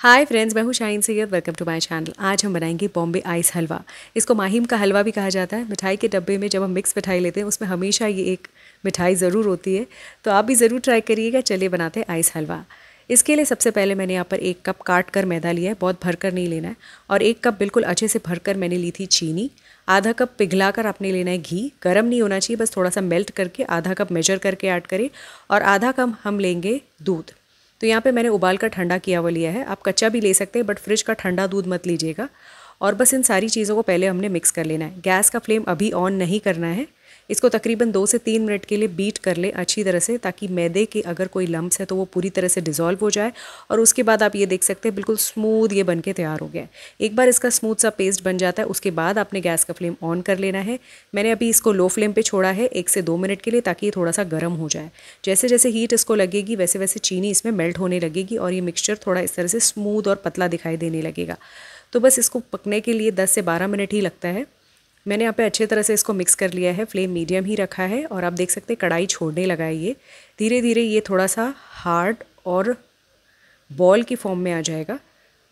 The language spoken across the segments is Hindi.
हाय फ्रेंड्स मैं हूँ Shine Syed welcome to my channel आज हम बनाएंगे बॉम्बे आइस हलवा इसको माहिम का हलवा भी कहा जाता है मिठाई के डब्बे में जब हम मिक्स मिठाई लेते हैं उसमें हमेशा ये एक मिठाई ज़रूर होती है तो आप भी ज़रूर ट्राई करिएगा चलिए बनाते हैं आइस हलवा इसके लिए सबसे पहले मैंने यहाँ पर एक कप काट कर मैदा लिया है बहुत भर कर नहीं लेना है और एक कप बिल्कुल अच्छे से भर कर मैंने ली थी चीनी आधा कप पिघला कर आपने लेना है घी गर्म नहीं होना चाहिए बस थोड़ा सा मेल्ट करके आधा कप मेजर करके ऐड करें और आधा कप हम लेंगे दूध तो यहाँ पे मैंने उबाल कर ठंडा किया हुआ लिया है आप कच्चा भी ले सकते हैं बट फ्रिज का ठंडा दूध मत लीजिएगा और बस इन सारी चीज़ों को पहले हमने मिक्स कर लेना है गैस का फ्लेम अभी ऑन नहीं करना है इसको तकरीबन दो से तीन मिनट के लिए बीट कर ले अच्छी तरह से ताकि मैदे के अगर कोई लम्ब है तो वो पूरी तरह से डिज़ोल्व हो जाए और उसके बाद आप ये देख सकते हैं बिल्कुल स्मूथ ये बन के तैयार हो गया एक बार इसका स्मूथ सा पेस्ट बन जाता है उसके बाद आपने गैस का फ्लेम ऑन कर लेना है मैंने अभी इसको लो फ्लेम पर छोड़ा है एक से दो मिनट के लिए ताकि ये थोड़ा सा गर्म हो जाए जैसे जैसे हीट इसको लगेगी वैसे वैसे चीनी इसमें मेल्ट होने लगेगी और ये मिक्सचर थोड़ा इस तरह से स्मूथ और पतला दिखाई देने लगेगा तो बस इसको पकने के लिए 10 से 12 मिनट ही लगता है मैंने यहाँ पे अच्छे तरह से इसको मिक्स कर लिया है फ्लेम मीडियम ही रखा है और आप देख सकते हैं कढ़ाई छोड़ने लगा है ये धीरे धीरे ये थोड़ा सा हार्ड और बॉल की फॉर्म में आ जाएगा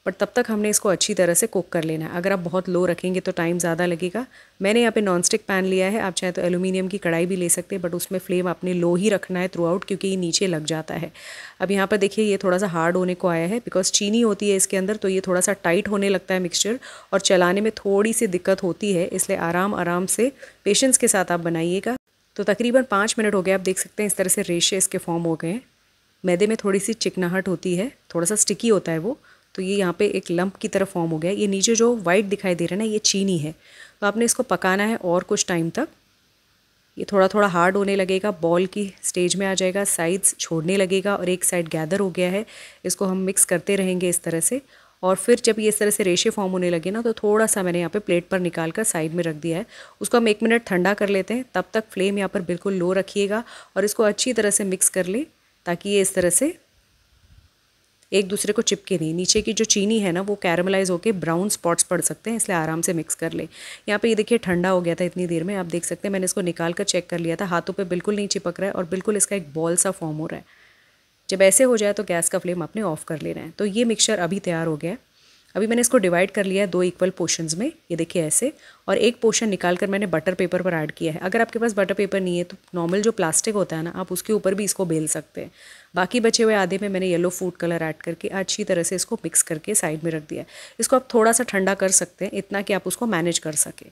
बट तब तक हमने इसको अच्छी तरह से कुक कर लेना है अगर आप बहुत लो रखेंगे तो टाइम ज़्यादा लगेगा मैंने यहाँ पे नॉन स्टिक पैन लिया है आप चाहे तो एलुमिनियम की कढ़ाई भी ले सकते हैं बट उसमें फ्लेम आपने लो ही रखना है थ्रू आउट क्योंकि ये नीचे लग जाता है अब यहाँ पर देखिए ये थोड़ा सा हार्ड होने को आया है बिकॉज चीनी होती है इसके अंदर तो ये थोड़ा सा टाइट होने लगता है मिक्सचर और चलाने में थोड़ी सी दिक्कत होती है इसलिए आराम आराम से पेशेंस के साथ आप बनाइएगा तो तकरीबन पाँच मिनट हो गए आप देख सकते हैं इस तरह से रेशे इसके फॉर्म हो गए हैं मैदे में थोड़ी सी चिकनाहट होती है थोड़ा सा स्टिकी होता है वो तो ये यहाँ पे एक लंप की तरह फॉर्म हो गया ये नीचे जो वाइट दिखाई दे रहा है ना ये चीनी है तो आपने इसको पकाना है और कुछ टाइम तक ये थोड़ा थोड़ा हार्ड होने लगेगा बॉल की स्टेज में आ जाएगा साइड्स छोड़ने लगेगा और एक साइड गैदर हो गया है इसको हम मिक्स करते रहेंगे इस तरह से और फिर जब ये इस तरह से रेशे फॉर्म होने लगे ना तो थोड़ा सा मैंने यहाँ पे प्लेट पर निकाल कर साइड में रख दिया है उसको हम एक मिनट ठंडा कर लेते हैं तब तक फ्लेम यहाँ पर बिल्कुल लो रखिएगा और इसको अच्छी तरह से मिक्स कर लें ताकि ये इस तरह से एक दूसरे को चिपके नहीं नीचे की जो चीनी है ना वो कैरमलाइज होकर ब्राउन स्पॉट्स पड़ सकते हैं इसलिए आराम से मिक्स कर लें यहाँ पे ये देखिए ठंडा हो गया था इतनी देर में आप देख सकते हैं मैंने इसको निकाल कर चेक कर लिया था हाथों पे बिल्कुल नहीं चिपक रहा है और बिल्कुल इसका एक बॉल सा फॉर्म हो रहा है जब ऐसे हो जाए तो गैस का फ्लेम आपने ऑफ़ कर लेना है तो ये मिक्सचर अभी तैयार हो गया है अभी मैंने इसको डिवाइड कर लिया है दो इक्वल पोर्शंस में ये देखिए ऐसे और एक पोर्शन निकाल कर मैंने बटर पेपर पर ऐड किया है अगर आपके पास बटर पेपर नहीं है तो नॉर्मल जो प्लास्टिक होता है ना आप उसके ऊपर भी इसको बेल सकते हैं बाकी बचे हुए आधे में मैंने येलो फूड कलर ऐड करके अच्छी तरह से इसको मिक्स करके साइड में रख दिया है इसको आप थोड़ा सा ठंडा कर सकते हैं इतना कि आप उसको मैनेज कर सकें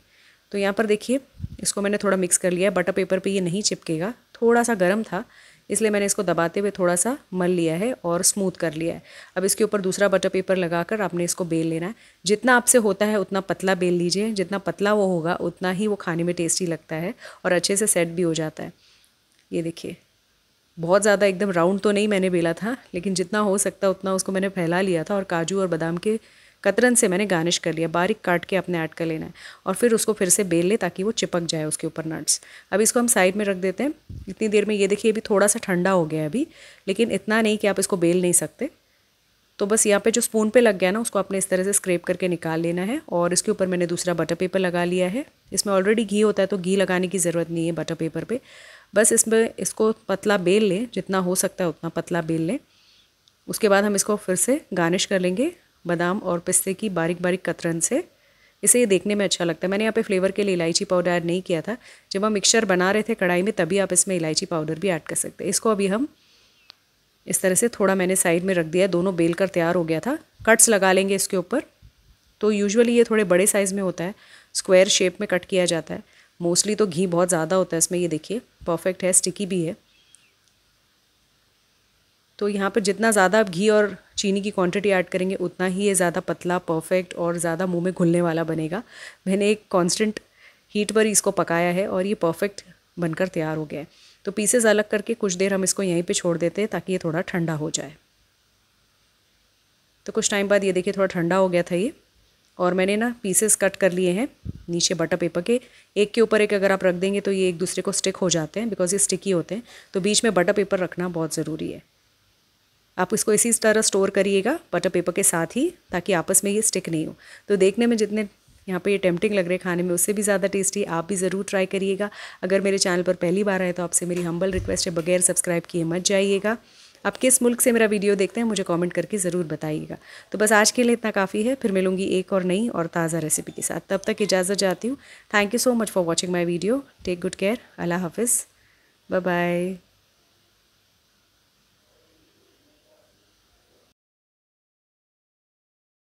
तो यहाँ पर देखिए इसको मैंने थोड़ा मिक्स कर लिया है बटर पेपर पर ये नहीं चिपकेगा थोड़ा सा गर्म था इसलिए मैंने इसको दबाते हुए थोड़ा सा मल लिया है और स्मूथ कर लिया है अब इसके ऊपर दूसरा बटर पेपर लगाकर आपने इसको बेल लेना है जितना आपसे होता है उतना पतला बेल लीजिए जितना पतला वो होगा उतना ही वो खाने में टेस्टी लगता है और अच्छे से सेट भी हो जाता है ये देखिए बहुत ज़्यादा एकदम राउंड तो नहीं मैंने बेला था लेकिन जितना हो सकता उतना उसको मैंने फैला लिया था और काजू और बादाम के कतरन से मैंने गार्निश कर लिया बारीक काट के अपने ऐड कर लेना है और फिर उसको फिर से बेल लें ताकि वो चिपक जाए उसके ऊपर नट्स अब इसको हम साइड में रख देते हैं इतनी देर में ये देखिए अभी थोड़ा सा ठंडा हो गया अभी लेकिन इतना नहीं कि आप इसको बेल नहीं सकते तो बस यहाँ पे जो स्पून पे लग गया ना उसको आपने इस तरह से स्क्रेप करके निकाल लेना है और इसके ऊपर मैंने दूसरा बटर पेपर लगा लिया है इसमें ऑलरेडी घी होता है तो घी लगाने की ज़रूरत नहीं है बटर पेपर पे बस इसमें इसको पतला बेल लें जितना हो सकता है उतना पतला बेल लें उसके बाद हम इसको फिर से गार्निश कर लेंगे बादाम और पिस्ते की बारीक बारीक कतरन से इसे ये देखने में अच्छा लगता है मैंने यहाँ पे फ्लेवर के लिए इलायची पाउडर ऐड नहीं किया था जब हम मिक्सचर बना रहे थे कढ़ाई में तभी आप इसमें इलायची पाउडर भी ऐड कर सकते हैं इसको अभी हम इस तरह से थोड़ा मैंने साइड में रख दिया दोनों बेल कर तैयार हो गया था कट्स लगा लेंगे इसके ऊपर तो यूजुअली ये थोड़े बड़े साइज़ में होता है स्क्वायर शेप में कट किया जाता है मोस्टली तो घी बहुत ज़्यादा होता है इसमें ये देखिए परफेक्ट है स्टिकी भी है तो यहाँ पर जितना ज़्यादा आप घी और चीनी की क्वांटिटी ऐड करेंगे उतना ही ये ज़्यादा पतला परफेक्ट और ज़्यादा मुंह में घुलने वाला बनेगा मैंने एक कांस्टेंट हीट पर इसको पकाया है और ये परफेक्ट बनकर तैयार हो गया है तो पीसेस अलग करके कुछ देर हम इसको यहीं पे छोड़ देते हैं ताकि ये थोड़ा ठंडा हो जाए तो कुछ टाइम बाद ये देखिए थोड़ा ठंडा हो गया था ये और मैंने ना पीसेस कट कर लिए हैं नीचे बटर पेपर के एक के ऊपर एक अगर आप रख देंगे तो ये एक दूसरे को स्टिक हो जाते हैं बिकॉज ये स्टिकी होते हैं तो बीच में बटर पेपर रखना बहुत ज़रूरी है आप इसको इसी तरह स्टोर करिएगा बटर पेपर के साथ ही ताकि आपस में ये स्टिक नहीं हो तो देखने में जितने यहाँ पे ये टेम्पटिंग लग रहे खाने में उससे भी ज़्यादा टेस्टी आप भी ज़रूर ट्राई करिएगा अगर मेरे चैनल पर पहली बार आए तो आपसे मेरी हम्बल रिक्वेस्ट है बगैर सब्सक्राइब किए मत जाइएगा आप किस मुल्क से मेरा वीडियो देखते हैं मुझे कमेंट करके ज़रूर बताइएगा तो बस आज के लिए इतना काफ़ी है फिर मिलूंगी एक और नई और ताज़ा रेसिपी के साथ तब तक इजाज़त जाती हूँ thank you so much for watching my video take good care Allah हाफिज़ बाय बाय